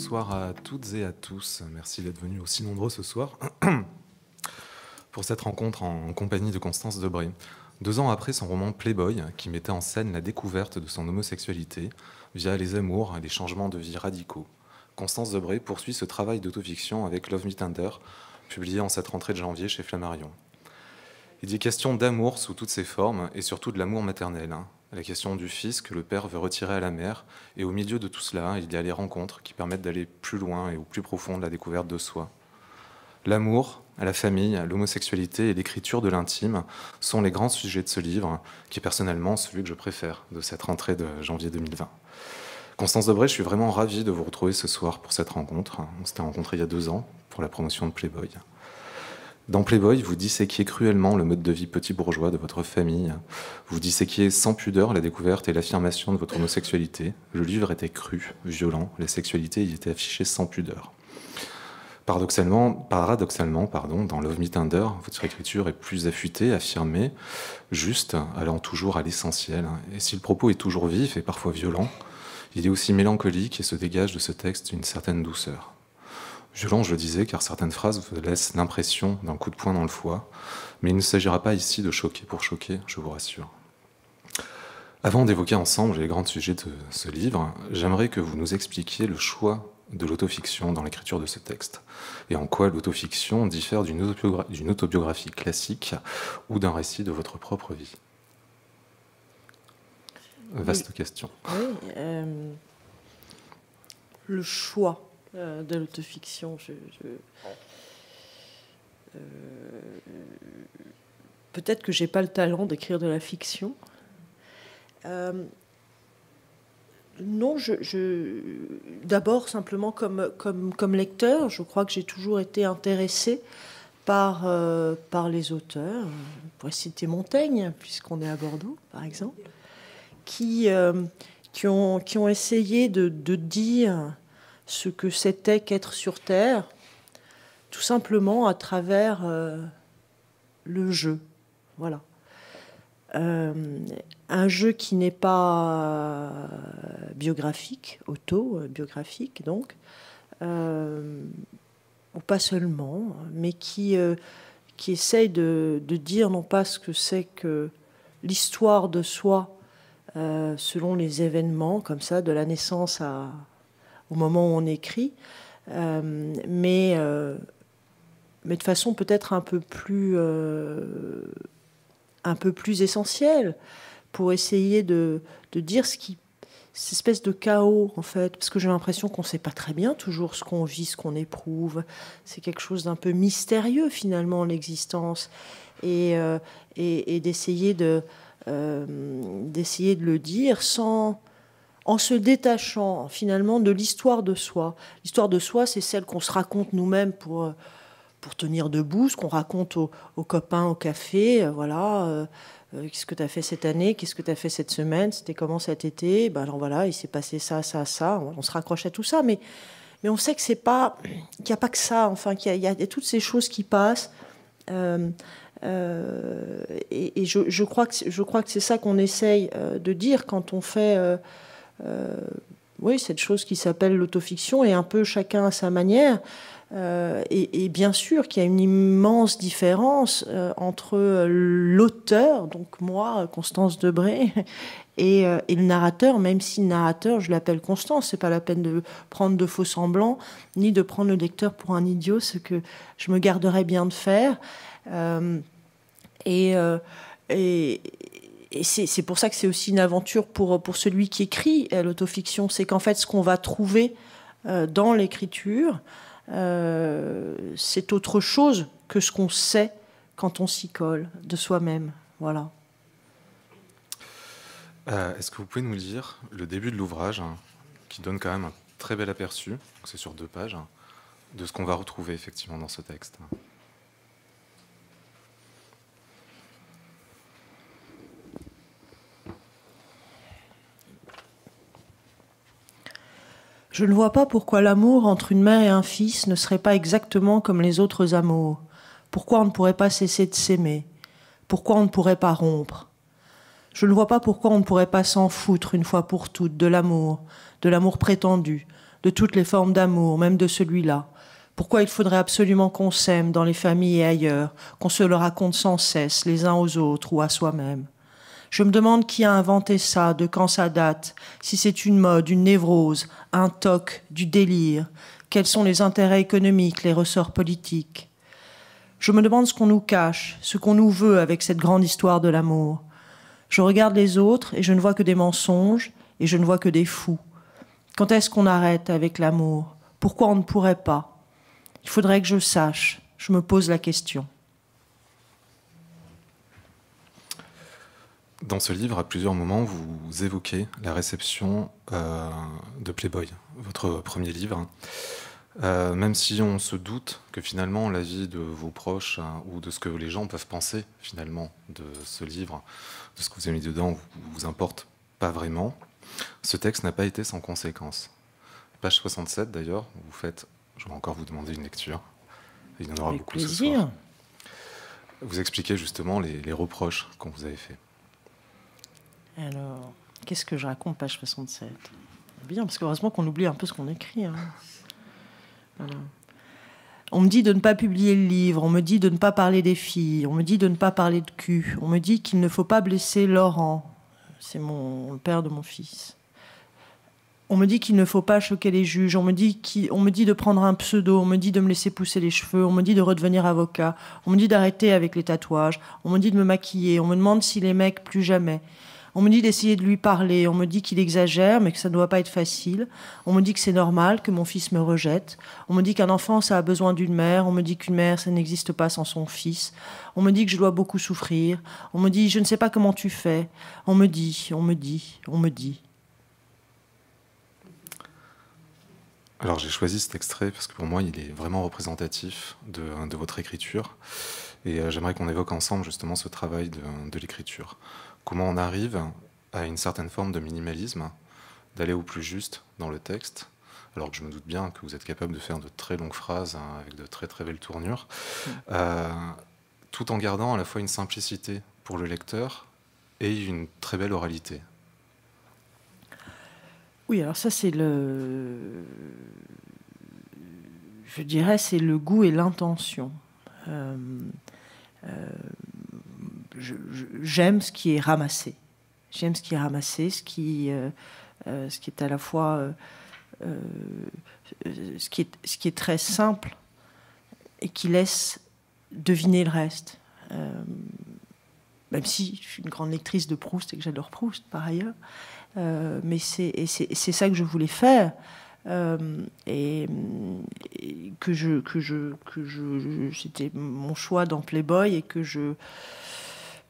bonsoir à toutes et à tous. Merci d'être venus aussi nombreux ce soir pour cette rencontre en compagnie de Constance Debré. Deux ans après son roman Playboy, qui mettait en scène la découverte de son homosexualité via les amours et les changements de vie radicaux, Constance Debré poursuit ce travail d'autofiction avec Love Me Tender, publié en cette rentrée de janvier chez Flammarion. Il est question d'amour sous toutes ses formes et surtout de l'amour maternel, hein la question du fils que le père veut retirer à la mère. Et au milieu de tout cela, il y a les rencontres qui permettent d'aller plus loin et au plus profond de la découverte de soi. L'amour, la famille, l'homosexualité et l'écriture de l'intime sont les grands sujets de ce livre, qui est personnellement celui que je préfère de cette rentrée de janvier 2020. Constance Debré, je suis vraiment ravi de vous retrouver ce soir pour cette rencontre. On s'était rencontrés il y a deux ans pour la promotion de Playboy. Dans Playboy, vous disséquiez cruellement le mode de vie petit bourgeois de votre famille. Vous disséquiez sans pudeur la découverte et l'affirmation de votre homosexualité. Le livre était cru, violent, la sexualité y était affichée sans pudeur. Paradoxalement, paradoxalement pardon, dans Love Me Tender, votre écriture est plus affûtée, affirmée, juste, allant toujours à l'essentiel. Et si le propos est toujours vif et parfois violent, il est aussi mélancolique et se dégage de ce texte une certaine douceur. Violent, je le disais, car certaines phrases vous laissent l'impression d'un coup de poing dans le foie, mais il ne s'agira pas ici de choquer pour choquer, je vous rassure. Avant d'évoquer ensemble les grands sujets de ce livre, j'aimerais que vous nous expliquiez le choix de l'autofiction dans l'écriture de ce texte, et en quoi l'autofiction diffère d'une autobiographie, classique ou d'un récit de votre propre vie. Vaste question. Oui, euh, le choix. Euh, de l'autofiction. Euh, peut-être que j'ai pas le talent d'écrire de la fiction. Euh, non, je, d'abord simplement comme, lecteur, je crois que j'ai toujours été intéressé par, les auteurs, pour citer Montaigne, puisqu'on est à Bordeaux par exemple, qui, ont, essayé de dire ce que c'était qu'être sur Terre, tout simplement à travers euh, le jeu. Voilà. Euh, un jeu qui n'est pas euh, biographique, auto-biographique donc, ou pas seulement, mais qui, qui essaye de, dire non pas ce que c'est que l'histoire de soi selon les événements, comme ça, de la naissance à, au moment où on écrit, euh, mais, euh, mais de façon peut-être un peu plus euh, un peu plus essentielle pour essayer de, de dire ce qui cette espèce de chaos en fait parce que j'ai l'impression qu'on ne sait pas très bien toujours ce qu'on vit ce qu'on éprouve c'est quelque chose d'un peu mystérieux finalement l'existence et, et, et d'essayer de d'essayer de le dire sans en se détachant finalement de l'histoire de soi. L'histoire de soi, c'est celle qu'on se raconte nous-mêmes pour, euh, pour tenir debout, ce qu'on raconte aux, copains au café, euh, voilà. Euh, qu'est-ce que tu as fait cette année, qu'est-ce que tu as fait cette semaine, c'était comment cet été, ben alors voilà, il s'est passé ça, ça, ça, on, se raccroche à tout ça, mais, mais on sait que c'est pas, qu'il n'y a pas que ça, enfin, qu'il y, a toutes ces choses qui passent. et, je, je, crois que, je crois que c'est ça qu'on essaye de dire quand on fait euh, oui, cette chose qui s'appelle l'autofiction est un peu chacun à sa manière. Euh, et, bien sûr qu'il y a une immense différence euh, entre l'auteur, donc moi, Constance Debré, et, et, le narrateur, même si narrateur, je l'appelle Constance, c'est pas la peine de prendre de faux semblants, ni de prendre le lecteur pour un idiot, ce que je me garderais bien de faire. et, et et c'est pour ça que c'est aussi une aventure pour, celui qui écrit euh, l'autofiction, c'est qu'en fait ce qu'on va trouver euh, dans l'écriture, euh, c'est autre chose que ce qu'on sait quand on s'y colle de soi-même. Voilà. Est-ce que vous pouvez nous dire, le début de l'ouvrage, hein, qui donne quand même un très bel aperçu, c'est sur deux pages, hein, de ce qu'on va retrouver effectivement dans ce texte Je ne vois pas pourquoi l'amour entre une mère et un fils ne serait pas exactement comme les autres amours. Pourquoi on ne pourrait pas cesser de s'aimer Pourquoi on ne pourrait pas rompre Je ne vois pas pourquoi on ne pourrait pas s'en foutre une fois pour toutes de l'amour, de l'amour prétendu, de toutes les formes d'amour, même de celui-là. Pourquoi il faudrait absolument qu'on s'aime dans les familles et ailleurs, qu'on se le raconte sans cesse les uns aux autres ou à soi-même je me demande qui a inventé ça, de quand ça date, si c'est une mode, une névrose, un toc, du délire, quels sont les intérêts économiques, les ressorts politiques. Je me demande ce qu'on nous cache, ce qu'on nous veut avec cette grande histoire de l'amour. Je regarde les autres et je ne vois que des mensonges et je ne vois que des fous. Quand est-ce qu'on arrête avec l'amour Pourquoi on ne pourrait pas Il faudrait que je sache. Je me pose la question. Dans ce livre, à plusieurs moments, vous évoquez la réception euh, de Playboy, votre premier livre. Euh, même si on se doute que finalement la vie de vos proches hein, ou de ce que les gens peuvent penser finalement de ce livre, de ce que vous avez mis dedans, vous, vous importe pas vraiment, ce texte n'a pas été sans conséquences. Page 67 d'ailleurs, vous faites, je vais encore vous demander une lecture, il y en aura beaucoup ce soir. Vous expliquez justement les, reproches qu'on vous avait fait. Alors, qu'est-ce que je raconte, page 67 Bien, parce qu'heureusement qu'on oublie un peu ce qu'on écrit. On me dit de ne pas publier le livre, on me dit de ne pas parler des filles, on me dit de ne pas parler de cul, on me dit qu'il ne faut pas blesser Laurent, c'est mon, le père de mon fils. On me dit qu'il ne faut pas choquer les juges, on me, dit on me dit de prendre un pseudo, on me dit de me laisser pousser les cheveux, on me dit de redevenir avocat, on me dit d'arrêter avec les tatouages, on me dit de me maquiller, on me demande si les mecs plus jamais. On me dit d'essayer de lui parler, on me dit qu'il exagère, mais que ça ne doit pas être facile. On me dit que c'est normal, que mon fils me rejette. On me dit qu'un enfant, ça a besoin d'une mère. On me dit qu'une mère, ça n'existe pas sans son fils. On me dit que je dois beaucoup souffrir. On me dit, je ne sais pas comment tu fais. On me dit, on me dit, on me dit. Alors j'ai choisi cet extrait parce que pour moi, il est vraiment représentatif de, votre écriture. Et euh, j'aimerais qu'on évoque ensemble justement ce travail de l'écriture comment on arrive à une certaine forme de minimalisme, d'aller au plus juste dans le texte, alors que je me doute bien que vous êtes capable de faire de très longues phrases hein, avec de très très belles tournures, mm. euh, tout en gardant à la fois une simplicité pour le lecteur et une très belle oralité. Oui, alors ça c'est le, je dirais, c'est le goût et l'intention. Euh, euh, j'aime ce qui est ramassé. J'aime ce qui est ramassé, ce qui, euh, euh, ce qui est à la fois euh, ce, qui est, ce qui est très simple et qui laisse deviner le reste. même si je suis une grande lectrice de Proust et que j'adore Proust par ailleurs, mais c'est ça que je voulais faire. et, et, que je que je que je, c'était mon choix dans Playboy et que je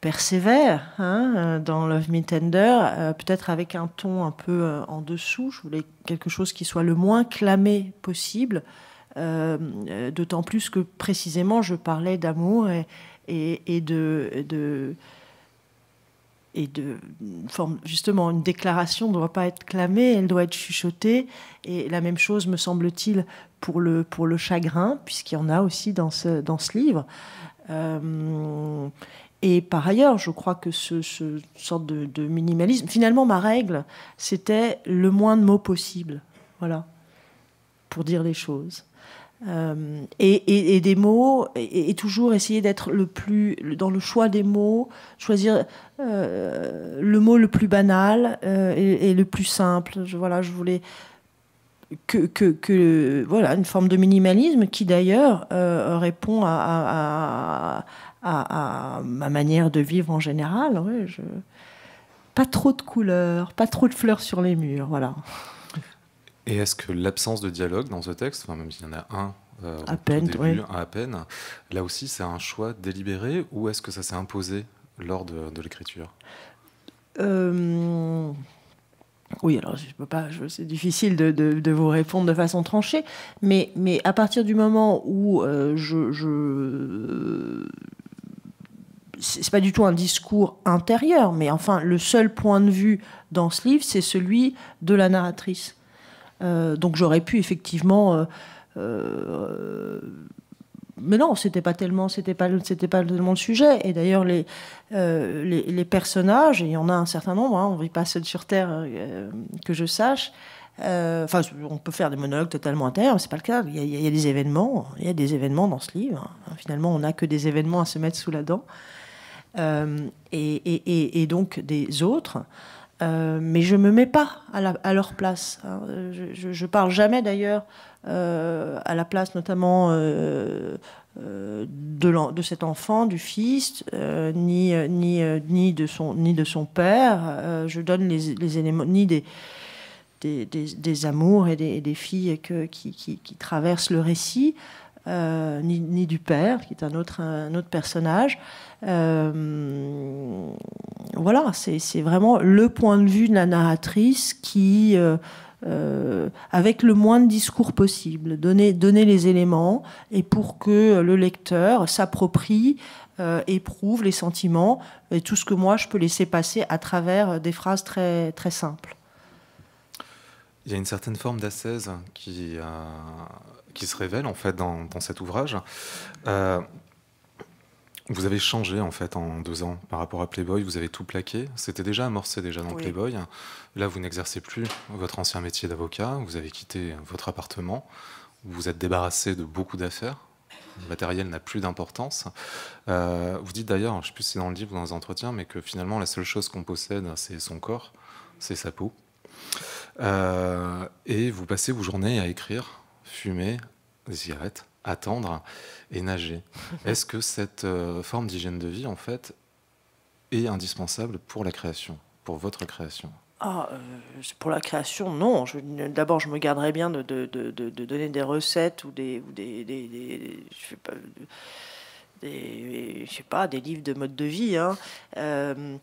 persévère hein, dans Love Me Tender, euh, peut-être avec un ton un peu euh, en dessous. Je voulais quelque chose qui soit le moins clamé possible, euh, d'autant plus que précisément je parlais d'amour et, de, de. et de forme, justement, une déclaration ne doit pas être clamée, elle doit être chuchotée. Et la même chose, me semble-t-il, pour le, pour le chagrin, puisqu'il y en a aussi dans ce, dans ce livre. Et par ailleurs, je crois que ce, ce de, minimalisme, finalement, ma règle, c'était le moins de mots possible, voilà, pour dire les choses. Euh, et, des mots, et, toujours essayer d'être le plus, dans le choix des mots, choisir euh, le mot le plus banal euh, et, le plus simple. Je, voilà, je voulais que, que, voilà une forme de minimalisme qui d'ailleurs répond à, à, ma manière de vivre en général. Pas trop de couleurs, pas trop de fleurs sur les murs, voilà. Et est-ce que l'absence de dialogue dans ce texte, enfin, même s'il y en a un euh, à peine, début, à peine, là aussi c'est un choix délibéré ou est-ce que ça s'est imposé lors de, l'écriture euh, Oui, alors je peux pas, c'est difficile de, vous répondre de façon tranchée, mais, mais à partir du moment où euh, je, c'est pas du tout un discours intérieur, mais enfin, le seul point de vue dans ce livre, c'est celui de la narratrice. Euh, donc j'aurais pu effectivement. Euh, euh, mais non, c'était pas tellement, c'était pas, c'était pas tellement le sujet. Et d'ailleurs, les, les, personnages, et il y en a un certain nombre, hein, on ne vit pas seul sur Terre que je sache, enfin, on peut faire des monologues totalement intérieurs, mais c'est pas le cas. Il y, a, a, des événements, il y a des événements dans ce livre. Finalement, on n'a que des événements à se mettre sous la dent. Euh, et, donc des autres. Euh, mais je ne me mets pas à, leur place. Hein. Je ne parle jamais d'ailleurs euh, à la place notamment de, cet enfant, du fils, ni, ni, de son, père. je donne les, les, éléments, ni des, amours et des, filles qui, traversent le récit. Euh, ni, du père, qui est un autre, autre personnage. Euh, voilà, c'est vraiment le point de vue de la narratrice qui, euh, avec le moins de discours possible, donner, donner les éléments et pour que le lecteur s'approprie, éprouve les sentiments et tout ce que moi je peux laisser passer à travers des phrases très, très simples. Il y a une certaine forme d'assaise qui a qui se révèle en fait dans, cet ouvrage. Euh, vous avez changé en fait en deux ans par rapport à Playboy, vous avez tout plaqué. C'était déjà amorcé déjà dans Playboy. Là, vous n'exercez plus votre ancien métier d'avocat, vous avez quitté votre appartement, vous êtes débarrassé de beaucoup d'affaires. Le matériel n'a plus d'importance. Euh, vous dites d'ailleurs, je ne sais plus si c'est dans le livre ou dans les entretiens, mais que finalement la seule chose qu'on possède, c'est son corps, c'est sa peau. Euh, et vous passez vos journées à écrire fumer des attendre et nager. Est-ce que cette euh, forme d'hygiène de vie, en fait, est indispensable pour la création, pour votre création ah, euh, pour la création, non. D'abord, je me garderais bien de, donner des recettes ou des, ou je sais pas, des, sais pas, des livres de mode de vie. Hein. Euh,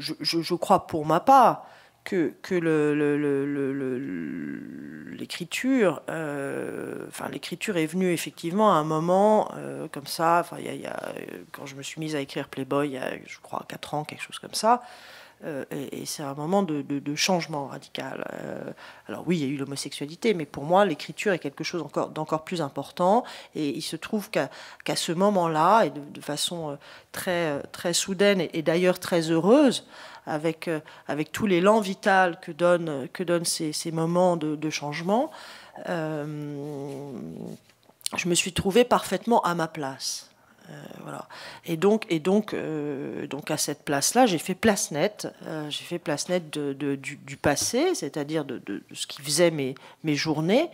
je, crois pour ma part que, l'écriture, euh, enfin l'écriture est venue effectivement à un moment euh, comme ça. Enfin, euh, quand je me suis mise à écrire Playboy, il y a, je crois, 4 ans, quelque chose comme ça. Euh, et, c'est un moment de, changement radical. Euh, alors oui, il y a eu l'homosexualité, mais pour moi, l'écriture est quelque chose encore, d'encore plus important. Et il se trouve qu'à ce moment-là, et de, façon euh, très, très soudaine et, d'ailleurs très heureuse, avec, avec tout l'élan vital que donnent, que ces, moments de, changement, je me suis trouvée parfaitement à ma place. Euh, voilà. Et donc, et donc, euh, donc à cette place-là, j'ai fait place nette. Euh, j'ai fait place nette du, passé, c'est-à-dire de, ce qui faisait mes, journées,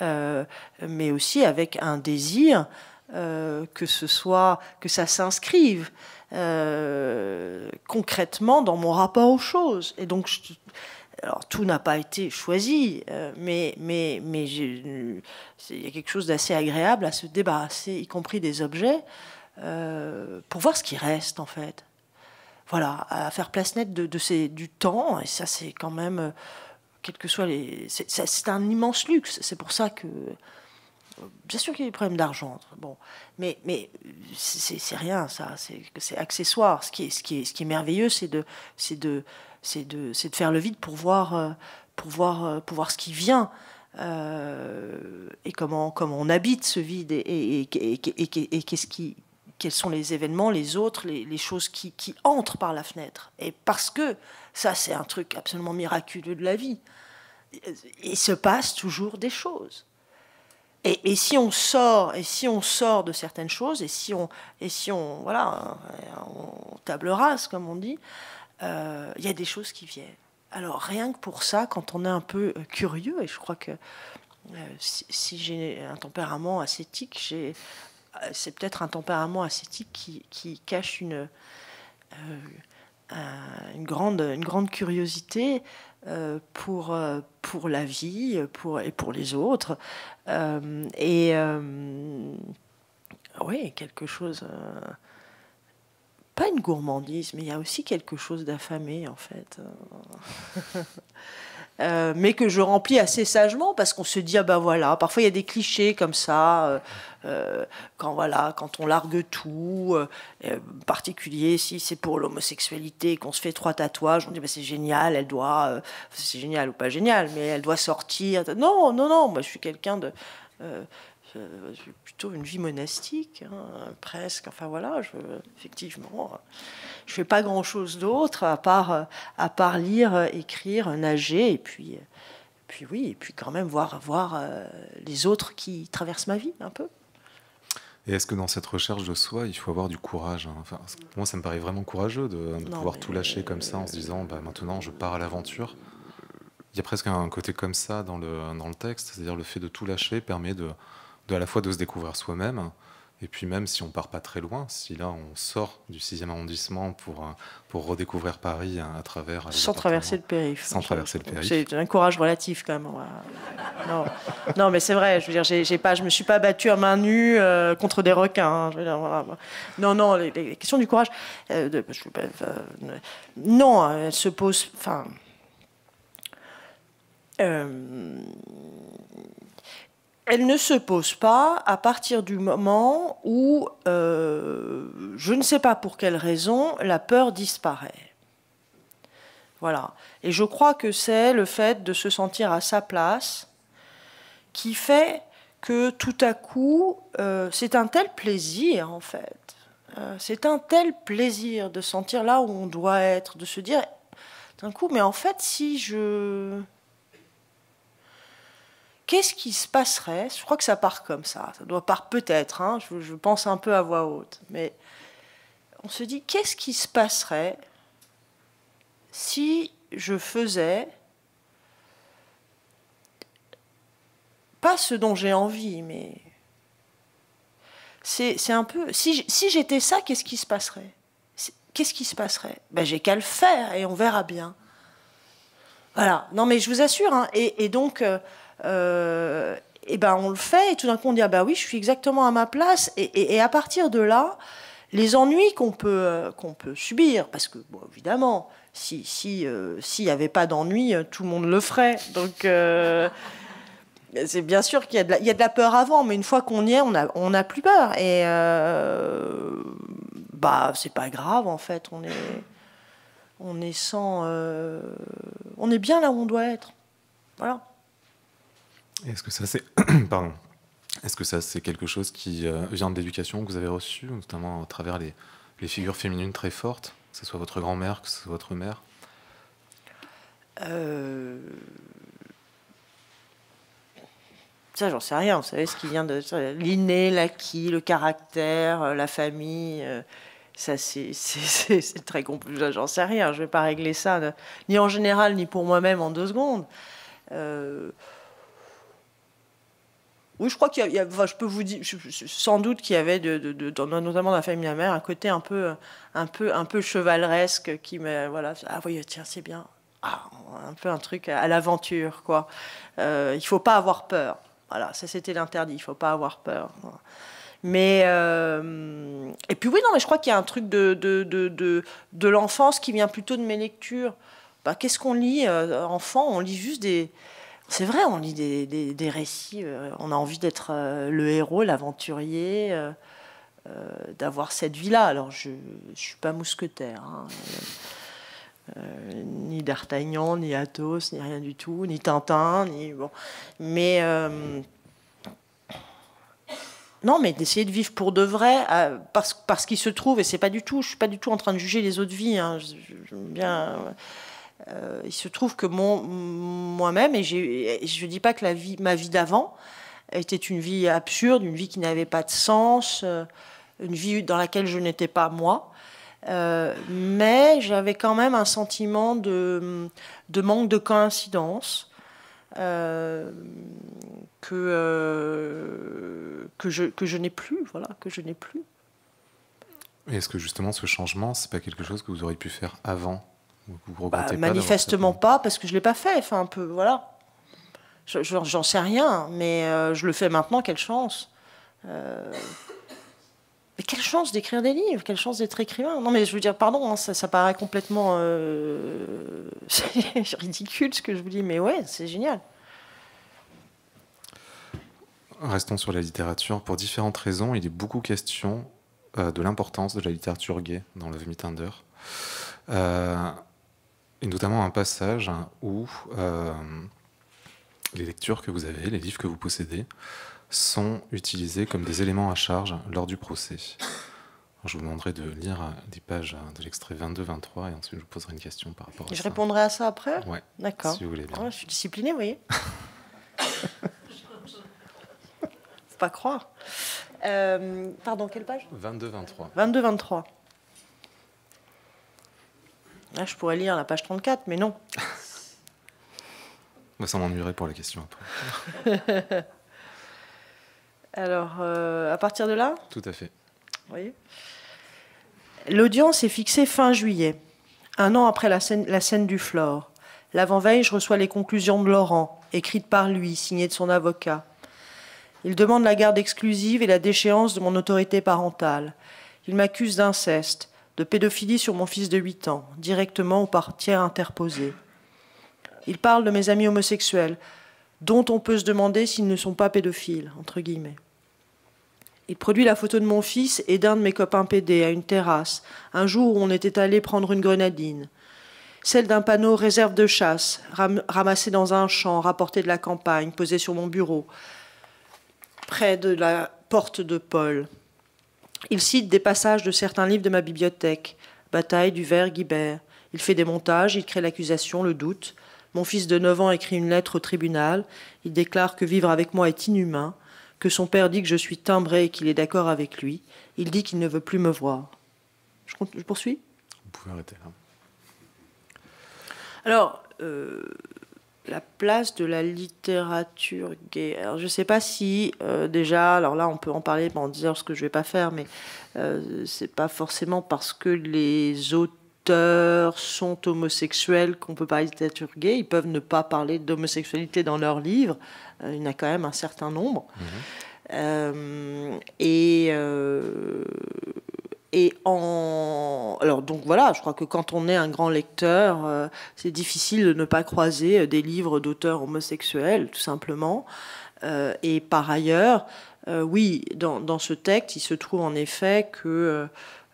mais aussi avec un désir que ce soit que ça s'inscrive concrètement dans mon rapport aux choses. Et donc alors tout n'a pas été choisi, euh, mais mais mais il y a quelque chose d'assez agréable à se débarrasser, y compris des objets, euh, pour voir ce qui reste en fait. Voilà, à faire place nette de, de ces, du temps, et ça c'est quand même, euh, quel que soit les, c'est un immense luxe. C'est pour ça que bien sûr qu'il y a des problèmes d'argent, bon, mais, mais c'est rien, ça, c'est accessoire. Ce qui est, ce qui est, ce qui est merveilleux, c'est de, de, c'est de, de, faire le vide pour voir, euh, euh, pour voir, ce qui vient. Euh, et comment, comment on habite ce vide et, et, et, qu'est-ce qui, quels sont les événements, les autres, les, les choses qui, qui, entrent par la fenêtre. Et parce que ça, c'est un truc absolument miraculeux de la vie. Il se passe toujours des choses. Et, et, si on sort, et si on sort de certaines choses, et si on, et si on, voilà, on table rase comme on dit, euh, il y a des choses qui viennent. Alors rien que pour ça, quand on est un peu euh, curieux, et je crois que euh, si, j'ai un tempérament ascétique, j'ai c'est peut-être un tempérament ascétique qui, cache une, une, grande, une grande curiosité pour, pour la vie pour, et pour les autres. et oui, quelque chose pas une gourmandise, mais il y a aussi quelque chose d'affamé en fait. Euh, euh, mais que je remplis assez sagement parce qu'on se dit ah ben voilà parfois il y a des clichés comme ça euh, quand voilà quand on largue tout particulier si c'est pour l'homosexualité qu'on se fait trois tatouages on dit ben c'est génial elle doit c'est génial ou pas génial mais elle doit sortir non non non moi je suis quelqu'un de euh, plutôt une vie monastique, hein, presque. Enfin voilà, je, effectivement, je fais pas grand-chose d'autre à part, à part lire, écrire, nager, et puis, puis oui, et puis quand même voir, voir euh, les autres qui traversent ma vie un peu. Et est-ce que dans cette recherche de soi, il faut avoir du courage hein enfin, Moi, ça me paraît vraiment courageux de, pouvoir tout lâcher comme ça en se disant bah, maintenant je pars à l'aventure. Il y a presque un côté comme ça dans le, dans le texte, c'est-à-dire le fait de tout lâcher permet de, à la fois de se découvrir soi-même, et puis même si on part pas très loin, si là on sort du 6e arrondissement pour, euh, pour redécouvrir Paris à travers... Sans traverser le périph. Sans traverser le périph. C'est un courage relatif quand même. Non, non mais c'est vrai, je veux dire, j'ai pas, je me suis pas battu à main nue euh, contre des requins. Hein, non, non, les, questions du courage, euh, de, non, elles se posent... Enfin elle ne se pose pas à partir du moment où, euh, je ne sais pas pour quelle raison, la peur disparaît. Voilà. Et je crois que c'est le fait de se sentir à sa place qui fait que tout à coup, euh, c'est un tel plaisir en fait. Euh, c'est un tel plaisir de sentir là où on doit être, de se dire d'un coup, mais en fait, si je qu'est-ce qui se passerait Je crois que ça part comme ça. Ça doit part peut-être, hein. je, pense un peu à voix haute. Mais on se dit, qu'est-ce qui se passerait si je faisais pas ce dont j'ai envie, mais c'est un peu... Si, j'étais ça, qu'est-ce qui se passerait Qu'est-ce qui se passerait ben, J'ai qu'à le faire et on verra bien. Voilà. Non, mais je vous assure. Hein, et, donc... Euh, euh, et ben on le fait, et tout d'un coup on dit ah bah oui, je suis exactement à ma place, et, à partir de là, les ennuis qu'on peut, qu'on peut subir, parce que bon, évidemment, si euh, s'il n'y avait pas d'ennuis euh, tout le monde le ferait. Donc, c'est bien sûr qu'il y, a de la peur avant, mais une fois qu'on y est, on n'a plus peur. Et bah, c'est pas grave, en fait. On est, on est sans. on est bien là où on doit être. Voilà. Est-ce que ça c'est pardon Est-ce que ça c'est quelque chose qui euh, vient de l'éducation que vous avez reçue, notamment à travers les, les figures féminines très fortes, que ce soit votre grand-mère, que ce soit votre mère euh, Ça, j'en sais rien. Vous savez ce qui vient de l'inné, l'acquis, le caractère, euh, la famille. Ça, c'est très compliqué. J'en sais rien. Je vais pas régler ça, ni en général, ni pour moi-même en deux secondes. Oui, je crois qu'il y, a, je peux vous dire, sans doute qu'il y avait, de, notamment dans la famille de ma mère, un côté un peu, un peu, un peu chevaleresque qui me, voilà, ah oui, tiens, c'est bien, ah, un peu un truc à, l'aventure, quoi. Euh, il faut pas avoir peur. Voilà, ça c'était l'interdit, il faut pas avoir peur. Mais euh, et puis oui, non, mais je crois qu'il y a un truc de de, de, de, l'enfance qui vient plutôt de mes lectures. Bah, qu'est-ce qu'on lit euh, enfant On lit juste des c'est vrai, on lit des, récits, euh, on a envie d'être euh, le héros, l'aventurier, euh, d'avoir cette vie-là. Alors, je ne suis pas mousquetaire, hein. ni d'Artagnan, ni Athos, ni rien du tout, ni Tintin, ni. Bon. Mais. Non, mais d'essayer de vivre pour de vrai, parce, qu'il se trouve, et c'est pas du tout, je suis pas du tout en train de juger les autres vies. Hein, bien, euh, il se trouve que moi-même, et, je ne dis pas que la ma vie d'avant était une vie absurde, une vie qui n'avait pas de sens, euh, une vie dans laquelle je n'étais pas moi, euh, mais j'avais quand même un sentiment de, manque de coïncidence. que, que je, que je n'ai plus, voilà, que je n'ai plus. Est-ce que justement ce changement, c'est pas quelque chose que vous auriez pu faire avant bah, manifestement pas, parce que je ne l'ai pas fait. Enfin, un peu, voilà. J'en je, sais rien, mais euh, je le fais maintenant, quelle chance. Euh. Mais quelle chance d'écrire des livres, quelle chance d'être écrivain. Non, mais je veux dire, pardon, hein, ça, paraît complètement euh, ridicule ce que je vous dis, mais ouais, c'est génial. Restons sur la littérature. Pour différentes raisons, il est beaucoup question de l'importance de la littérature gay dans le Me euh et notamment un passage hein, où euh, les lectures que vous avez, les livres que vous possédez, sont utilisés comme des éléments à charge lors du procès. je vous demanderai de lire des pages hein, de l'extrait 22-23 et ensuite je vous poserai une question par rapport à je ça. Je répondrai à ça après Oui. D'accord. Si vous voulez bien. Oh, je suis discipliné, vous voyez. Faut pas croire. Euh, pardon, quelle page 22-23. 22-23 je pourrais lire la page 34, mais non. Ça m'ennuierait pour la question Alors, euh, à partir de là Tout à fait. L'audience est fixée fin juillet, un an après la scène, la scène du Flore. L'avant-veille, je reçois les conclusions de Laurent, écrites par lui, signées de son avocat. Il demande la garde exclusive et la déchéance de mon autorité parentale. Il m'accuse d'inceste de pédophilie sur mon fils de 8 ans, directement ou par tiers interposé. Il parle de mes amis homosexuels, dont on peut se demander s'ils ne sont pas pédophiles, entre guillemets. Il produit la photo de mon fils et d'un de mes copains PD à une terrasse, un jour où on était allé prendre une grenadine. Celle d'un panneau réserve de chasse, ramassé dans un champ, rapporté de la campagne, posé sur mon bureau, près de la porte de Paul. Il cite des passages de certains livres de ma bibliothèque, Bataille du verre Guibert. Il fait des montages, il crée l'accusation, le doute. Mon fils de 9 ans écrit une lettre au tribunal. Il déclare que vivre avec moi est inhumain, que son père dit que je suis timbré et qu'il est d'accord avec lui. Il dit qu'il ne veut plus me voir. Je, poursuis Vous pouvez arrêter là. Hein. Alors, euh, la place de la littérature gay. Alors, je ne sais pas si euh, déjà, alors là on peut en parler pendant 10 ce que je ne vais pas faire, mais euh, c'est pas forcément parce que les auteurs sont homosexuels qu'on peut parler de littérature gay. Ils peuvent ne pas parler d'homosexualité dans leurs livres. Euh, il y en a quand même un certain nombre. Mhm. et et en... Alors donc voilà, je crois que quand on est un grand lecteur, euh, c'est difficile de ne pas croiser euh, des livres d'auteurs homosexuels, tout simplement. Euh, et par ailleurs, oui, dans, ce texte, il se trouve en effet que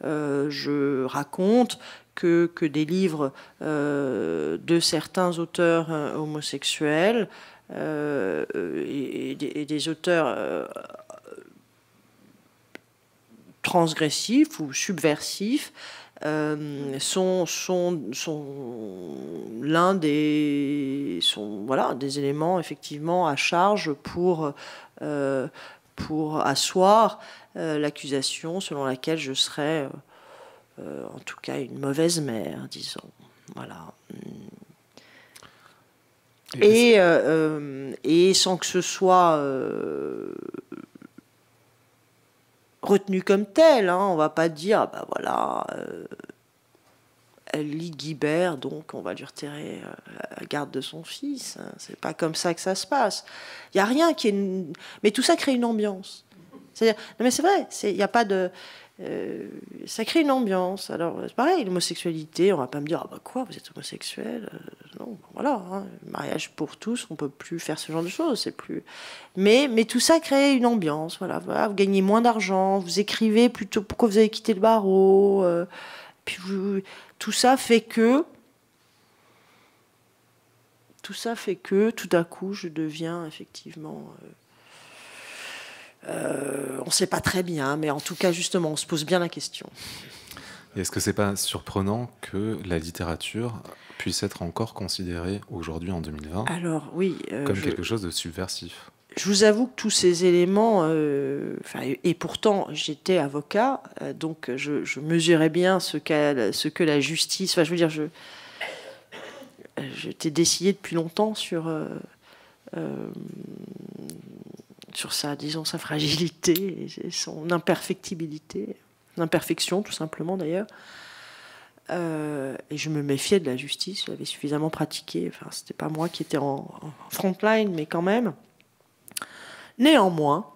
je raconte que, des livres de certains auteurs homosexuels et, des, auteurs transgressifs ou subversifs euh, sont, sont, sont l'un des, sont, voilà, des éléments effectivement à charge pour, euh, pour asseoir euh, l'accusation selon laquelle je serais en tout cas une mauvaise mère, disons. Voilà. Et, et sans que ce soit retenue comme telle. Hein. On va pas dire, ah bah voilà, euh, elle lit Guibert, donc on va lui retirer euh, la garde de son fils. Hein. C'est pas comme ça que ça se passe. Il n'y a rien qui est. Mais tout ça crée une ambiance. cest à mais c'est vrai, il n'y a pas de. Euh, ça crée une ambiance. Alors, c'est pareil, l'homosexualité, on va pas me dire, ah bah quoi, vous êtes homosexuel euh, Non, voilà, hein, mariage pour tous, on peut plus faire ce genre de choses, c'est plus. Mais, mais tout ça crée une ambiance, voilà, vous gagnez moins d'argent, vous écrivez plutôt pourquoi vous avez quitté le barreau, euh, puis tout ça fait que. Tout ça fait que tout à coup, je deviens effectivement. Euh, on ne sait pas très bien, mais en tout cas, justement, on se pose bien la question. Est-ce que ce n'est pas surprenant que la littérature puisse être encore considérée aujourd'hui en 2020 Alors oui, euh, comme quelque chose de subversif. Je vous avoue que tous ces éléments, euh, et pourtant j'étais avocat, donc je, mesurais bien ce, que la justice. Enfin, je veux dire, je j'étais décidé depuis longtemps sur sur sa fragilité, et son imperfectibilité, l'imperfection, tout simplement d'ailleurs. Euh, et je me méfiais de la justice, je l'avais suffisamment pratiquée. Enfin, c'était pas moi qui étais en, front line, mais quand même. Néanmoins,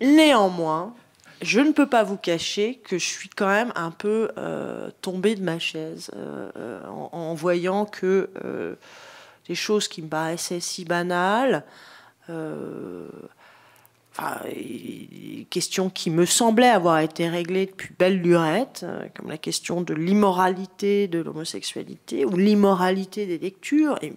néanmoins, je ne peux pas vous cacher que je suis quand même un peu euh, tombée de ma chaise euh, en, en, voyant que des choses qui me paraissaient si banales euh, enfin, question qui me semblait avoir été réglée depuis belle lurette, euh, comme la question de l'immoralité de l'homosexualité ou l'immoralité des lectures. Et,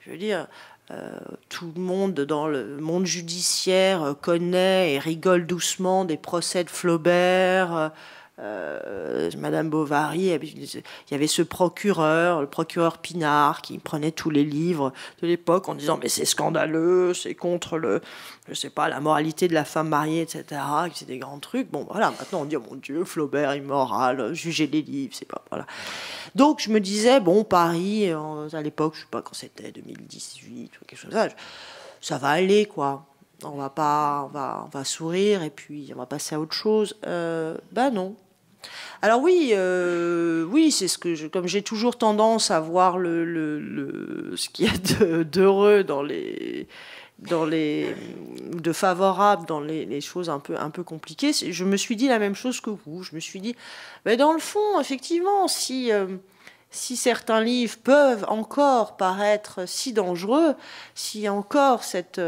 je veux dire, euh, tout le monde dans le monde judiciaire connaît et rigole doucement des procès de Flaubert. Euh, Madame Bovary, il y avait ce procureur, le procureur Pinard, qui prenait tous les livres de l'époque en disant mais c'est scandaleux, c'est contre le, je sais pas, la moralité de la femme mariée, etc. C'est des grands trucs. Bon, voilà. Maintenant on dit oh mon Dieu, Flaubert immoral, juger les livres, c'est pas voilà. Donc je me disais bon Paris euh, à l'époque, je sais pas quand c'était 2018 ou quelque chose comme ça, ça va aller quoi on va pas, va, on va sourire et puis on va passer à autre chose. ben non. Alors oui, euh, oui, c'est ce que comme j'ai toujours tendance à voir le, le, ce qu'il y a d'heureux dans les, dans les, de favorable dans les, choses un peu, un peu compliquées. Je me suis dit la même chose que vous. Je me suis dit, mais dans le fond, effectivement, si euh, si certains livres peuvent encore paraître si dangereux, si encore cette,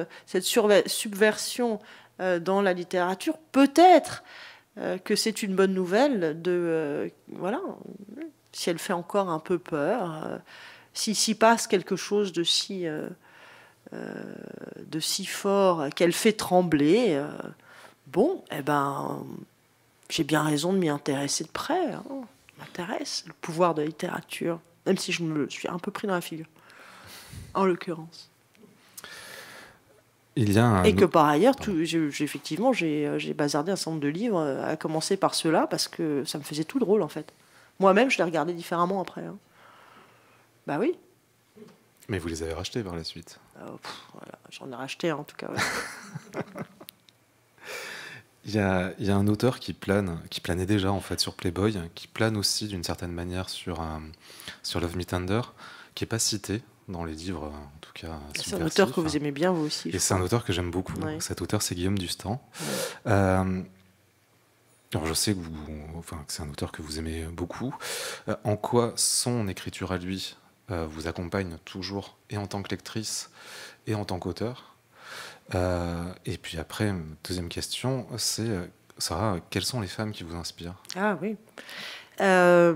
subversion euh, dans la littérature, peut-être euh, que c'est une bonne nouvelle de euh, voilà si elle fait encore un peu peur, s'il s'y passe quelque chose de si de si fort qu'elle fait trembler, bon, eh ben, j'ai bien raison de m'y intéresser de près. Hein m'intéresse, le pouvoir de la littérature, même si je me suis un peu pris dans la figure, en l'occurrence. Et que par ailleurs, tout, effectivement, euh, j'ai bazardé un certain de livres, euh, à commencer par ceux-là, parce que ça me faisait tout drôle, en fait. Moi-même, je les regardais différemment après. Hein. Bah oui. Mais vous les avez rachetés par la suite euh, J'en ai racheté, en tout cas. Il y, a, un auteur qui plane, qui planait déjà en fait sur Playboy, qui plane aussi d'une certaine manière sur, euh, Love Me Tender, qui n'est pas cité dans les livres, en tout cas. C'est un auteur que vous aimez bien, vous aussi. Et c'est un auteur que j'aime beaucoup. Cet auteur, c'est Guillaume Dustan. Euh, je sais que, c'est un auteur que vous aimez beaucoup. Euh, en quoi son écriture à lui vous accompagne toujours, et en tant que lectrice, et en tant qu'auteur euh, et puis après, deuxième question, c'est euh, Sarah, quelles sont les femmes qui vous inspirent Ah oui. Euh,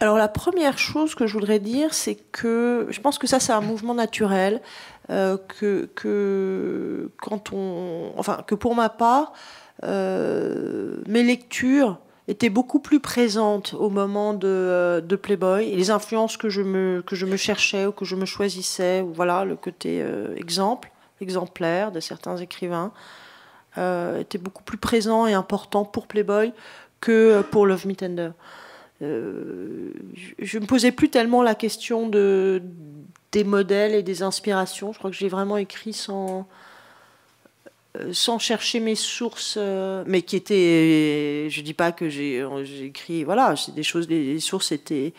alors la première chose que je voudrais dire, c'est que je pense que ça, c'est un mouvement naturel que, que quand on, enfin que pour ma part, mes lectures était beaucoup plus présente au moment euh, de, Playboy et les influences que je, me, que je me cherchais ou que je me choisissais, ou voilà, le côté euh, exemple, exemplaire de certains écrivains, euh, était beaucoup plus présent et important pour Playboy que pour Love Me Tender. je ne me posais plus tellement la question de, des modèles et des inspirations. Je crois que j'ai vraiment écrit sans, euh, sans chercher mes sources, euh, mais qui étaient, je ne dis pas que j'ai euh, écrit, voilà, des choses, les, sources étaient,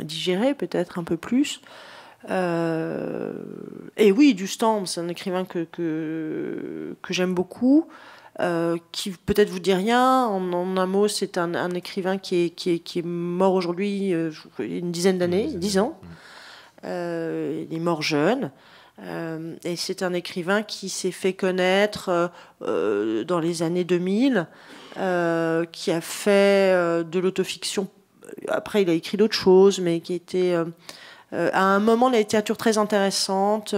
digérées peut-être un peu plus. et oui, Dustan, c'est un écrivain que, j'aime beaucoup, qui peut-être vous dit rien. En, un mot, c'est un, écrivain qui est, qui qui est mort aujourd'hui, une dizaine d'années, dix ans. il est mort jeune. Euh, et c'est un écrivain qui s'est fait connaître euh, euh, dans les années 2000, qui a fait de l'autofiction. Après, il a écrit d'autres choses, mais qui était à un moment de la littérature très intéressante,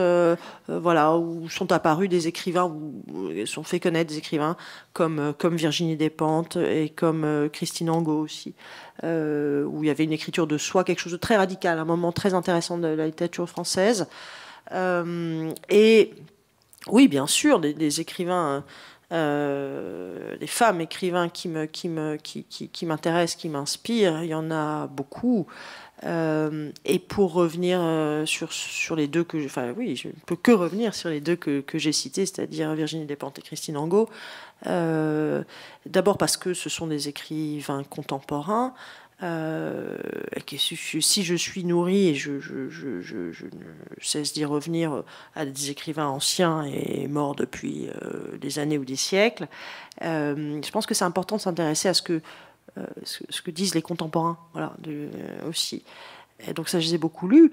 voilà, où sont apparus des écrivains, où sont fait connaître des écrivains comme, comme Virginie Despentes et comme Christine Angot aussi. où il y avait une écriture de soi, quelque chose de très radical, un moment très intéressant de la littérature française. Euh, et oui, bien sûr, des, écrivains. Euh, des femmes écrivains qui me qui me qui, qui, qui m'intéressent, qui m'inspirent, il y en a beaucoup. Euh, et pour revenir sur, sur les deux que enfin oui, je ne peux que revenir sur les deux que, que j'ai cités, c'est-à-dire Virginie Despentes et Christine Angot. D'abord parce que ce sont des écrivains contemporains. Euh, si je suis nourrie et je, je, ne cesse d'y revenir à des écrivains anciens et morts depuis euh, des années ou des siècles, euh, je pense que c'est important de s'intéresser à ce que, ce, que disent les contemporains voilà, aussi. donc ça, je les ai beaucoup lus.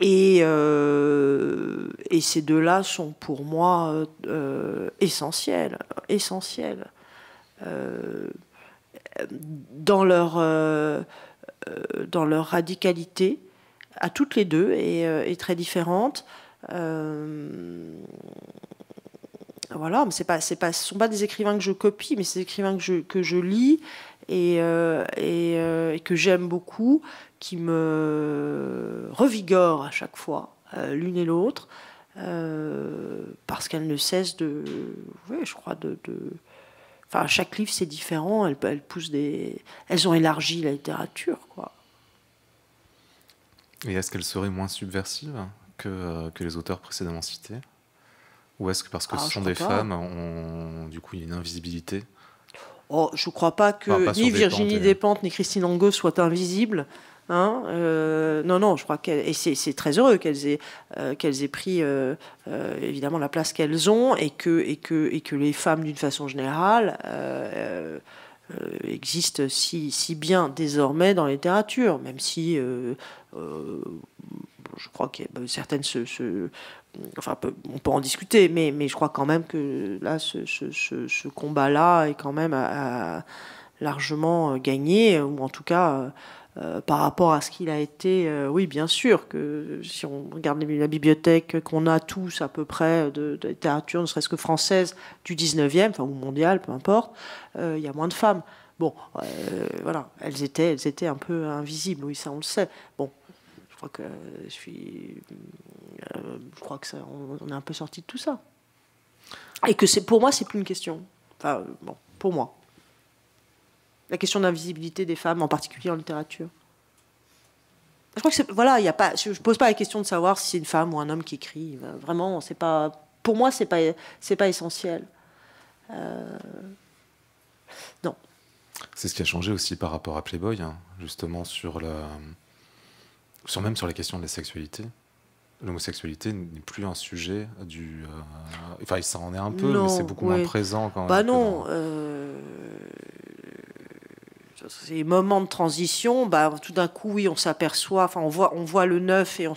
Et, et, ces deux-là sont pour moi essentiels, essentiels dans leur, euh, euh, dans leur radicalité, à toutes les deux, et, euh, très différentes. voilà, mais c'est pas, c'est pas, ce ne sont pas des écrivains que je copie, mais c'est des écrivains que je, que je lis et, et, que j'aime beaucoup, qui me revigorent à chaque fois l'une et l'autre, parce qu'elles ne cessent de, je crois, de, Enfin, chaque livre, c'est différent. Elles, poussent des... elles ont élargi la littérature. Quoi. Et est-ce qu'elles seraient moins subversives que, que les auteurs précédemment cités Ou est-ce que parce que ce ah, sont des femmes, du coup, il y a une invisibilité Oh, je ne crois pas que ni Virginie Despentes, Despentes ni Christine Angot soient invisibles. Hein, euh, non, non, je crois que et c'est, très heureux qu'elles aient, euh, qu'elles aient pris euh, évidemment la place qu'elles ont et que, et que, et que les femmes d'une façon générale existent si, si, bien désormais dans la littérature, même si je crois que certaines se, enfin, on peut en discuter, mais, mais je crois quand même que là, ce, ce, combat-là est quand même largement gagné, ou en tout cas euh, par rapport à ce qu'il a été, euh, oui, bien sûr, que si on regarde la bibliothèque qu'on a tous à peu près de, littérature, ne serait-ce que française, du 19e, enfin, ou mondiale, peu importe, euh, il y a moins de femmes. Bon, voilà, elles étaient, elles étaient un peu invisibles, oui, ça on le sait. Bon, je crois que je suis. je crois que est un peu sorti de tout ça. Et que c'est pour moi, c'est plus une question. Enfin, bon, pour moi. La question de visibilité des femmes, en particulier en littérature. Je crois que voilà, il a pas, je, ne pose pas la question de savoir si c'est une femme ou un homme qui écrit. Vraiment, c'est pas, pour moi, c'est pas, c'est pas essentiel. Euh, non. C'est ce qui a changé aussi par rapport à Playboy, hein, justement sur la, sur même sur la question de la sexualité. L'homosexualité n'est plus un sujet du. Euh, enfin, ça en est un peu, mais c'est beaucoup moins présent quand. Bah non. Euh, ces moments de transition, bah, tout d'un coup, oui, on s'aperçoit, enfin, on voit, on voit le neuf et on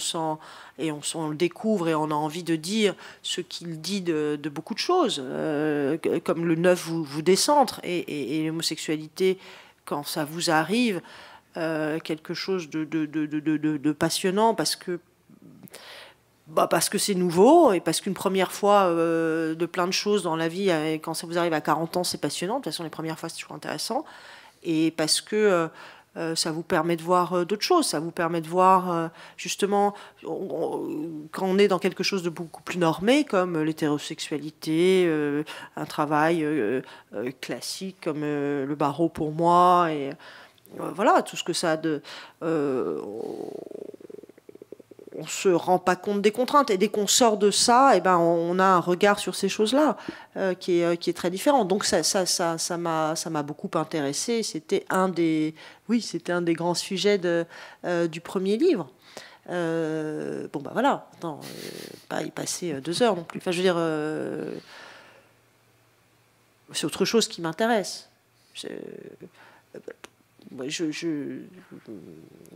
et on, le découvre et on a envie de dire ce qu'il dit de, beaucoup de choses, euh, comme le neuf vous, vous décentre et, l'homosexualité, quand ça vous arrive, euh, quelque chose de, passionnant parce que. Bah, parce que c'est nouveau et parce qu'une première fois euh, de plein de choses dans la vie, quand ça vous arrive à 40 ans, c'est passionnant. De toute façon, les premières fois, c'est toujours intéressant et parce que euh, euh, ça vous permet de voir euh, d'autres choses, ça vous permet de voir justement quand on est dans quelque chose de beaucoup plus normé comme l'hétérosexualité, un travail classique comme le barreau pour moi et voilà tout ce que ça a de on se rend pas compte des contraintes. Et dès qu'on sort de ça, et eh ben, on a un regard sur ces choses-là euh, qui, est, euh, qui est très différent. Donc ça, ça, ça, ça m'a, ça m'a beaucoup intéressé. C'était un des, oui, c'était un des grands sujets de, euh, du premier livre. bon ben voilà, non pas y passer deux heures non plus. Enfin, je veux dire, c'est autre chose qui m'intéresse je, je,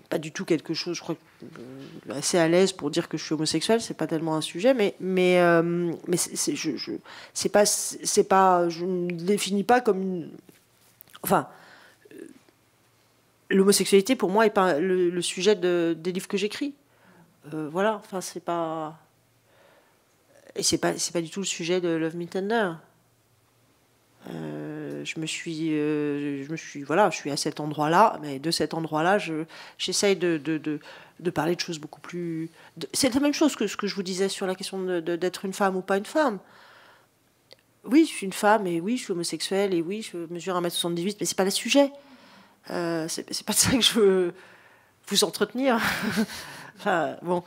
pas du tout quelque chose, je crois, euh, assez à l'aise pour dire que je suis homosexuel, c'est pas tellement un sujet, mais, mais, euh, mais c'est, je, je c'est pas, c'est pas, je ne définis pas comme une, enfin, euh, l'homosexualité pour moi est pas le, sujet des livres que j'écris, voilà, enfin c'est pas, et c'est pas, c'est pas du tout le sujet de Love Me Tender. Euh, je me suis, euh, je me suis, voilà, je suis à cet endroit-là, mais de cet endroit-là, j'essaye de, de, de, parler de choses beaucoup plus. C'est la même chose que ce que je vous disais sur la question d'être une femme ou pas une femme. Oui, je suis une femme, et oui, je suis homosexuelle, et oui, je mesure 1m78, mais c'est pas le sujet. Euh, c'est pas de ça que je veux vous entretenir. enfin, bon.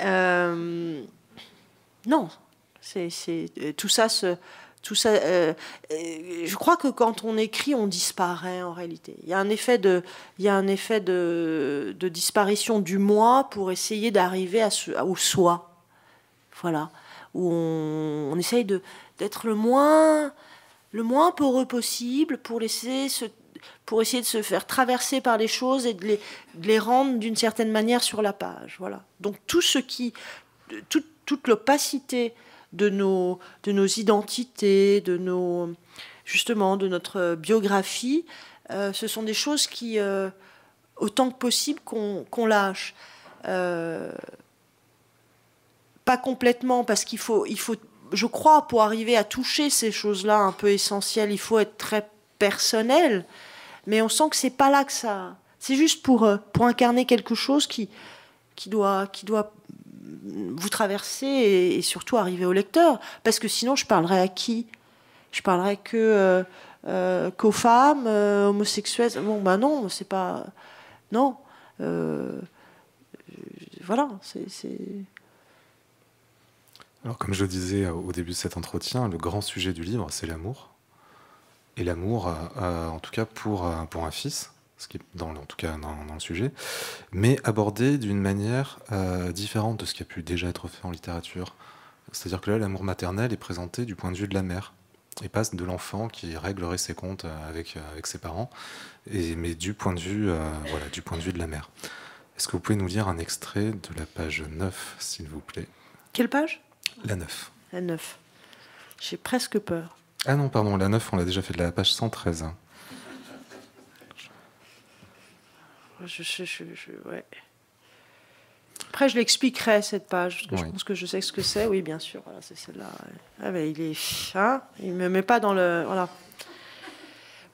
Euh, non, c'est tout ça se tout ça, euh, euh, je crois que quand on écrit, on disparaît en réalité. Il y a un effet de, il y a un effet de, disparition du moi pour essayer d'arriver au soi. Voilà. Où on, essaye de, d'être le moins, le moins poreux possible pour laisser pour essayer de se faire traverser par les choses et de les, les rendre d'une certaine manière sur la page. Voilà. Donc tout ce qui, toute l'opacité de nos, de nos identités, de nos, justement, de notre biographie. Euh, ce sont des choses qui, euh, autant que possible, qu'on lâche. Euh, pas complètement, parce qu'il faut, il faut, je crois, pour arriver à toucher ces choses-là un peu essentielles, il faut être très personnel. Mais on sent que c'est pas là que ça. C'est juste pour, pour incarner quelque chose qui, qui doit, qui doit vous traversez et, surtout arriver au lecteur, parce que sinon je parlerai à qui Je parlerai que euh, euh, qu'aux femmes euh, homosexuelles Bon, ben non, c'est pas non. voilà, c'est. Alors, comme je le disais au début de cet entretien, le grand sujet du livre, c'est l'amour. Et l'amour, en tout cas pour, pour un fils, ce qui est dans, en tout cas dans, le sujet, mais abordé d'une manière euh, différente de ce qui a pu déjà être fait en littérature. C'est-à-dire que là, l'amour maternel est présenté du point de vue de la mère et pas de l'enfant qui réglerait ses comptes euh, avec, euh, avec ses parents, et, mais du point, de vue, voilà, du point de vue de la mère. Est-ce que vous pouvez nous lire un extrait de la page 9, s'il vous plaît Quelle page La 9. La 9. J'ai presque peur. Ah non, pardon, la 9, on l'a déjà fait de la page 113. Je, Après, je l'expliquerai cette page, parce que je pense que je sais ce que c'est. Oui, bien sûr, c'est celle-là. Ah, il est. Hein il me met pas dans le. Voilà.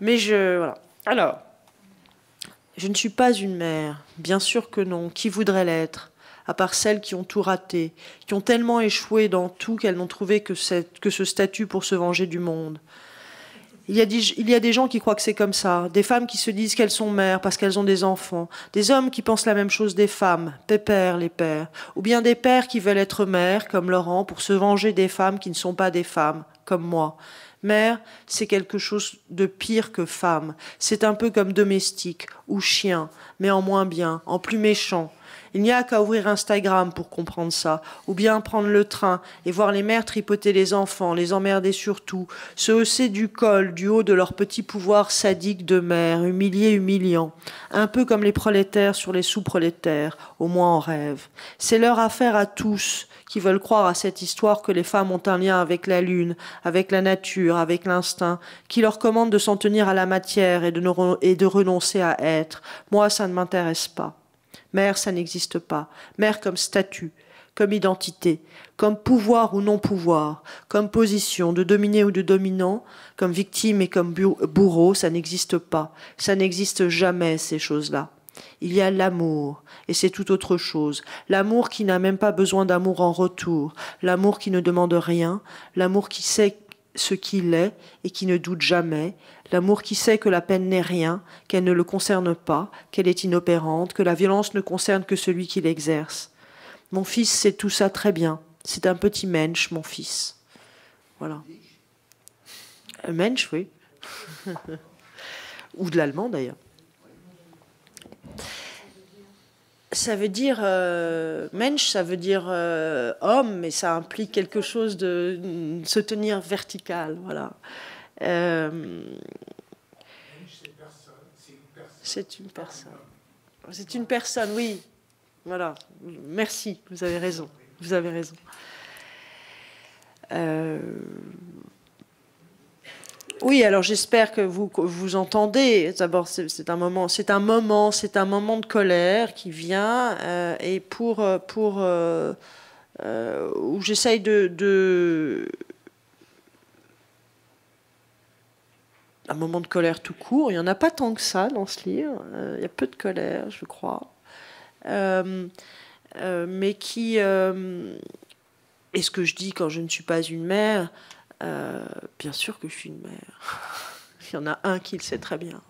Mais je. Voilà. Alors, je ne suis pas une mère, bien sûr que non. Qui voudrait l'être à part celles qui ont tout raté, qui ont tellement échoué dans tout qu'elles n'ont trouvé que, cette, que ce statut pour se venger du monde. Il y, a des, gens qui croient que c'est comme ça, des femmes qui se disent qu'elles sont mères parce qu'elles ont des enfants, des hommes qui pensent la même chose des femmes, pépères les pères, ou bien des pères qui veulent être mères, comme Laurent, pour se venger des femmes qui ne sont pas des femmes, comme moi. Mère, c'est quelque chose de pire que femme. C'est un peu comme domestique ou chien, mais en moins bien, en plus méchant. Il n'y a qu'à ouvrir Instagram pour comprendre ça, ou bien prendre le train et voir les mères tripoter les enfants, les emmerder surtout, se hausser du col du haut de leur petit pouvoir sadique de mère, humilié, humiliant, un peu comme les prolétaires sur les sous-prolétaires, au moins en rêve. C'est leur affaire à tous qui veulent croire à cette histoire que les femmes ont un lien avec la lune, avec la nature, avec l'instinct, qui leur commande de s'en tenir à la matière et de, et de renoncer à être. Moi, ça ne m'intéresse pas. Mère, ça n'existe pas. Mère comme statut, comme identité, comme pouvoir ou non-pouvoir, comme position de dominé ou de dominant, comme victime et comme bourreau, ça n'existe pas. Ça n'existe jamais, ces choses-là. Il y a l'amour, et c'est tout autre chose. L'amour qui n'a même pas besoin d'amour en retour, l'amour qui ne demande rien, l'amour qui sait ce qu'il est et qui ne doute jamais, l'amour qui sait que la peine n'est rien, qu'elle ne le concerne pas, qu'elle est inopérante, que la violence ne concerne que celui qui l'exerce. Mon fils sait tout ça très bien. C'est un petit mensch, mon fils. Voilà. Un mensch, oui. Ou de l'allemand d'ailleurs. Ça veut dire euh, mensch, ça veut dire euh, homme, mais ça implique quelque chose de se tenir vertical, voilà. Euh, c'est une personne. C'est une personne, oui. Voilà. Merci, vous avez raison. Vous avez raison. Euh, oui, alors j'espère que vous vous entendez. D'abord, c'est un moment, c'est un moment, c'est un moment de colère qui vient euh, et pour pour où j'essaye de un moment de colère tout court. Il n'y en a pas tant que ça dans ce livre. Euh, il y a peu de colère, je crois. Euh, euh, mais qui. est ce que je dis quand je ne suis pas une mère, bien sûr que je suis une mère. il y en a un qui le sait très bien,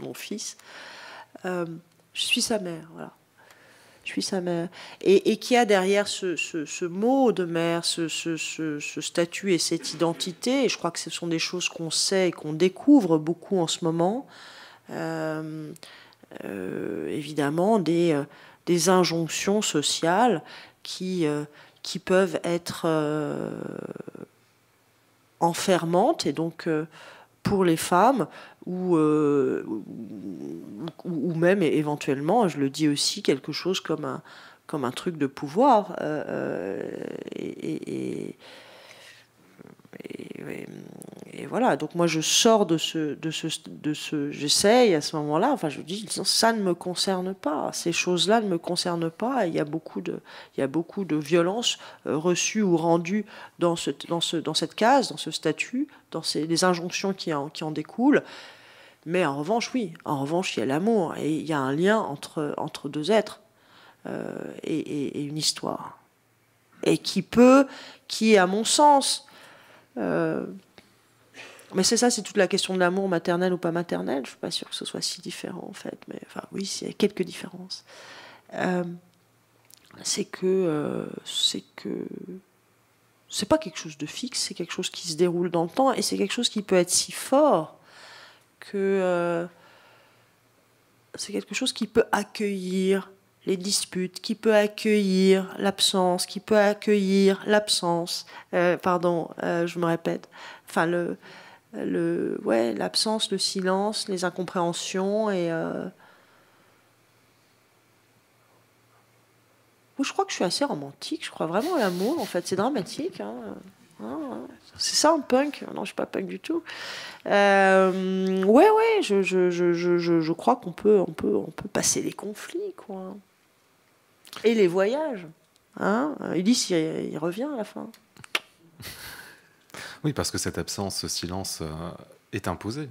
mon fils. je suis sa mère, voilà je suis sa mère. Et, qui a derrière ce, ce, mot de mère, ce, ce, statut et cette identité, et je crois que ce sont des choses qu'on sait et qu'on découvre beaucoup en ce moment, euh, euh, évidemment, des, euh, des, injonctions sociales qui, qui peuvent être enfermantes et donc pour les femmes euh, ou, ou, même éventuellement, je le dis aussi, quelque chose comme un, comme un truc de pouvoir. Euh, euh, et et, voilà, donc moi je sors de ce, de ce, de ce j'essaye à ce moment-là, enfin je dis, ça ne me concerne pas, ces choses-là ne me concernent pas, il y a beaucoup de, il y a beaucoup de violences euh, reçues ou rendues dans, ce, dans, ce, dans cette case, dans ce statut, dans ces, les injonctions qui en, qui en découlent. Mais en revanche, oui, en revanche, il y a l'amour et il y a un lien entre, entre deux êtres euh, et, et, une histoire. Et qui peut, qui à mon sens, euh, mais c'est ça, c'est toute la question de l'amour maternel ou pas maternel. Je suis pas sûre que ce soit si différent en fait, mais enfin oui, il y a quelques différences. Euh, c'est que euh, c'est que c'est pas quelque chose de fixe, c'est quelque chose qui se déroule dans le temps et c'est quelque chose qui peut être si fort que c'est quelque chose qui peut accueillir les disputes, qui peut accueillir l'absence, qui peut accueillir l'absence, euh, pardon, euh, je me répète, enfin le, le, ouais, l'absence, le silence, les incompréhensions et euh, je crois que je suis assez romantique, je crois vraiment à l'amour en fait, c'est dramatique. Hein. C'est ça un punk Non, je suis pas punk du tout. Euh, ouais, ouais, je, je, je, je crois qu'on peut, on peut, on peut passer les conflits, quoi. Et les voyages. Hein euh, Ulysse, il, il, revient à la fin. Oui, parce que cette absence, ce silence euh, est imposé.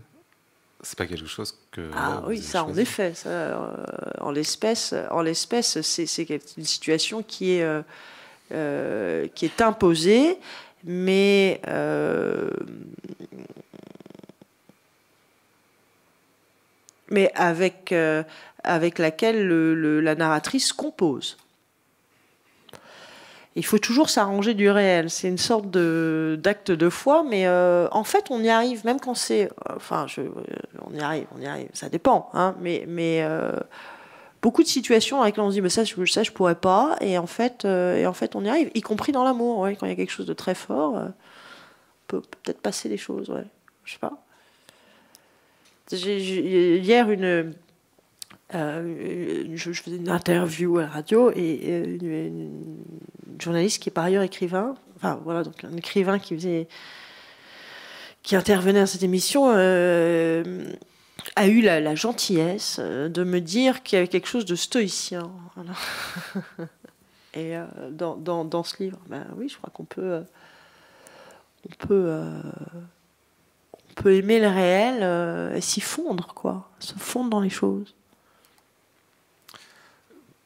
C'est pas quelque chose que. Ah oui, ça en effet. Ça, euh, en l'espèce, en l'espèce, c'est une situation qui est qui est imposée, mais mais avec, euh, avec laquelle la narratrice compose. Il faut toujours s'arranger du réel. C'est une sorte d'acte de foi, mais euh, en fait, on y arrive, même quand c'est. Enfin, je, euh, on y arrive, on y arrive, ça dépend. Hein, mais mais beaucoup de situations avec lesquelles on se dit, mais ça, je, ne je pourrais pas. Et en, fait, et en fait, on y arrive, y compris dans l'amour. Ouais, quand il y a quelque chose de très fort, on peut peut-être passer des choses. Ouais. Je sais pas hier une. Euh, je, faisais une interview à la radio et une, journaliste qui est par ailleurs écrivain, enfin voilà, donc un écrivain qui faisait, qui intervenait à cette émission, euh, a eu la, gentillesse euh, de me dire qu'il y avait quelque chose de stoïcien. et dans, dans, ce livre, ben oui, je crois qu'on peut, on peut peut aimer le réel euh, et s'y fondre, quoi, se fondre dans les choses.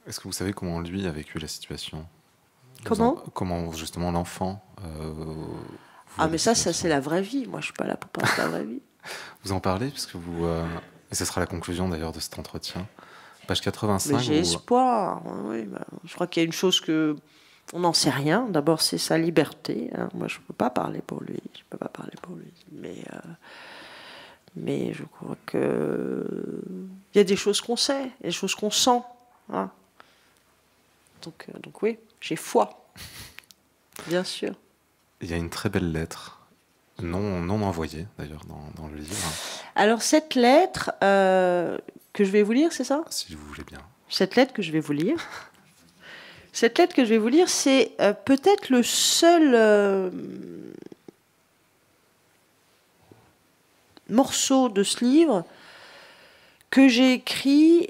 Est-ce que vous savez comment lui a vécu la situation Comment Comment justement l'enfant euh, Ah mais ça, ça c'est la vraie vie. Moi, je suis pas là pour parler de la vraie vie. Vous en parlez puisque vous euh, et ce sera la conclusion d'ailleurs de cet entretien. Page 85. J'ai espoir. Oui, bah, je crois qu'il y a une chose que on n'en sait rien. D'abord, c'est sa liberté. Hein. Moi, je ne peux pas parler pour lui. Je peux pas parler pour lui. Mais, euh, mais je crois que il y a des choses qu'on sait, des choses qu'on sent. Hein. Donc, euh, donc oui, j'ai foi, bien sûr. Il y a une très belle lettre, non, non envoyée d'ailleurs dans, le livre. Alors cette lettre euh, que je vais vous lire, c'est ça Si vous voulez bien. Cette lettre que je vais vous lire. Cette lettre que je vais vous lire, c'est euh, peut-être le seul euh, morceau de ce livre que j'ai écrit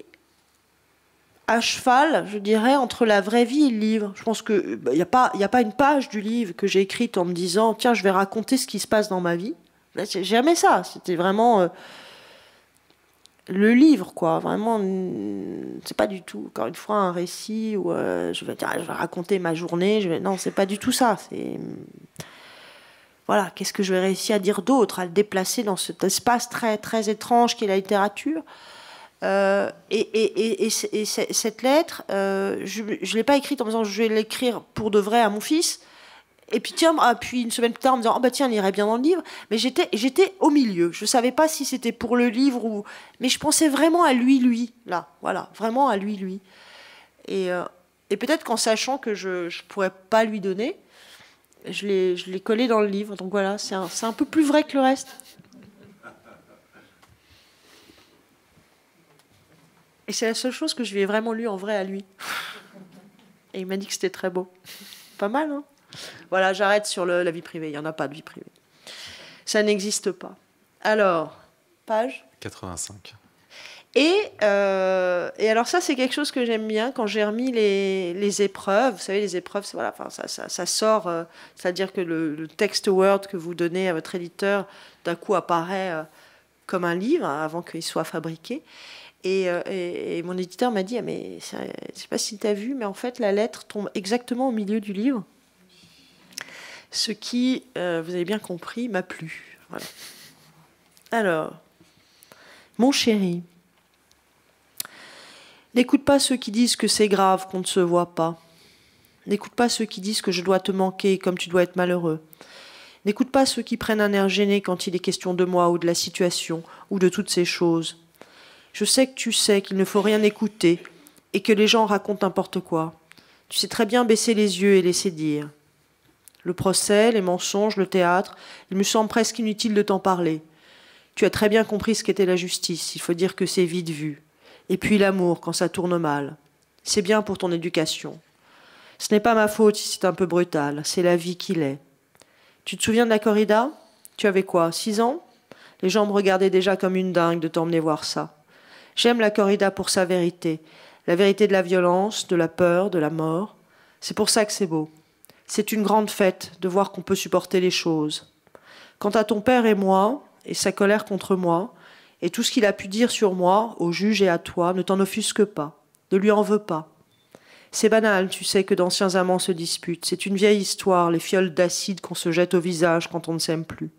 à cheval, je dirais, entre la vraie vie et le livre. Je pense qu'il n'y euh, bah, a, pas, a pas une page du livre que j'ai écrite en me disant, tiens, je vais raconter ce qui se passe dans ma vie. J'ai bah, jamais ça. C'était vraiment le livre, quoi. Vraiment, c'est pas du tout, encore une fois, un récit où euh, je, vais, je vais raconter ma journée. Je vais... Non, c'est pas du tout ça. C'est. Voilà, qu'est-ce que je vais réussir à dire d'autre, à le déplacer dans cet espace très, très étrange qu'est la littérature euh, et, cette lettre, euh, je ne l'ai pas écrite en me disant je vais l'écrire pour de vrai à mon fils. Et puis ah, puis une semaine plus tard, en me disant, oh, bah tiens, il irait bien dans le livre. Mais j'étais, j'étais au milieu. Je savais pas si c'était pour le livre ou. Mais je pensais vraiment à lui, lui, là. Voilà, vraiment à lui, lui. Et, euh, et peut-être qu'en sachant que je ne pourrais pas lui donner, je l'ai, je l'ai collé dans le livre. Donc voilà, c'est un, c'est un peu plus vrai que le reste. Et c'est la seule chose que je lui ai vraiment lu en vrai à lui. Et il m'a dit que c'était très beau. Pas mal, hein voilà, j'arrête sur la vie privée. Il n'y en a pas de vie privée. Ça n'existe pas. Alors, page 85. Euh, et, alors ça, c'est quelque chose que j'aime bien quand j'ai remis les, épreuves. Vous savez, les épreuves, voilà, enfin, ça, ça, sort, euh, c'est-à-dire que le, texte Word que vous donnez à votre éditeur, d'un coup, apparaît euh, comme un livre hein, avant qu'il soit fabriqué. Et, mon éditeur m'a dit, ah, mais je sais pas si tu as vu, mais en fait, la lettre tombe exactement au milieu du livre ce qui, euh, vous avez bien compris, m'a plu. Alors, mon chéri, n'écoute pas ceux qui disent que c'est grave qu'on ne se voit pas. N'écoute pas ceux qui disent que je dois te manquer comme tu dois être malheureux. N'écoute pas ceux qui prennent un air gêné quand il est question de moi ou de la situation ou de toutes ces choses. Je sais que tu sais qu'il ne faut rien écouter et que les gens racontent n'importe quoi. Tu sais très bien baisser les yeux et laisser dire. Le procès, les mensonges, le théâtre, il me semble presque inutile de t'en parler. Tu as très bien compris ce qu'était la justice, il faut dire que c'est vite vu. Et puis l'amour, quand ça tourne mal. C'est bien pour ton éducation. Ce n'est pas ma faute si c'est un peu brutal, c'est la vie qu'il est. Tu te souviens de la corrida Tu avais quoi, six ans Les gens me regardaient déjà comme une dingue de t'emmener voir ça. J'aime la corrida pour sa vérité, la vérité de la violence, de la peur, de la mort. C'est pour ça que c'est beau. C'est une grande fête de voir qu'on peut supporter les choses. Quant à ton père et moi, et sa colère contre moi, et tout ce qu'il a pu dire sur moi, au juge et à toi, ne t'en offusque pas, ne lui en veux pas. C'est banal, tu sais que d'anciens amants se disputent, c'est une vieille histoire, les fioles d'acide qu'on se jette au visage quand on ne s'aime plus.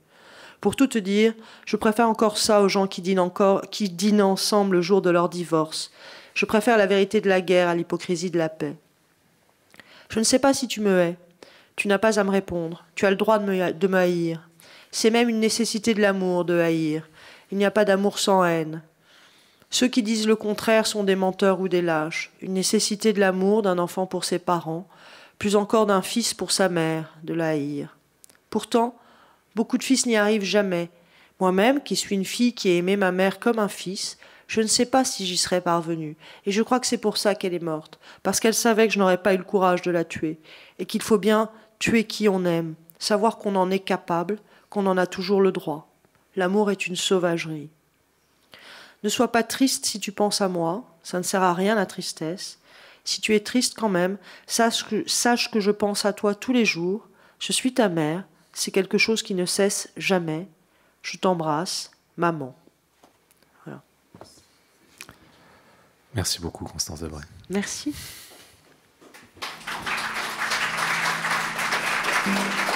Pour tout te dire, je préfère encore ça aux gens qui dînent, encore, qui dînent ensemble le jour de leur divorce. Je préfère la vérité de la guerre à l'hypocrisie de la paix. Je ne sais pas si tu me hais, tu n'as pas à me répondre. Tu as le droit de me, haïr. C'est même une nécessité de l'amour de haïr. Il n'y a pas d'amour sans haine. Ceux qui disent le contraire sont des menteurs ou des lâches. Une nécessité de l'amour d'un enfant pour ses parents, plus encore d'un fils pour sa mère, de la haïr. Pourtant, beaucoup de fils n'y arrivent jamais. Moi-même, qui suis une fille qui ai aimé ma mère comme un fils, je ne sais pas si j'y serais parvenue, et je crois que c'est pour ça qu'elle est morte, parce qu'elle savait que je n'aurais pas eu le courage de la tuer, et qu'il faut bien es qui on aime, savoir qu'on en est capable, qu'on en a toujours le droit. L'amour est une sauvagerie. Ne sois pas triste si tu penses à moi, ça ne sert à rien la tristesse. Si tu es triste quand même, sache que, je pense à toi tous les jours, je suis ta mère, c'est quelque chose qui ne cesse jamais. Je t'embrasse, maman. Merci beaucoup, Constance Debray. Merci. Thank you.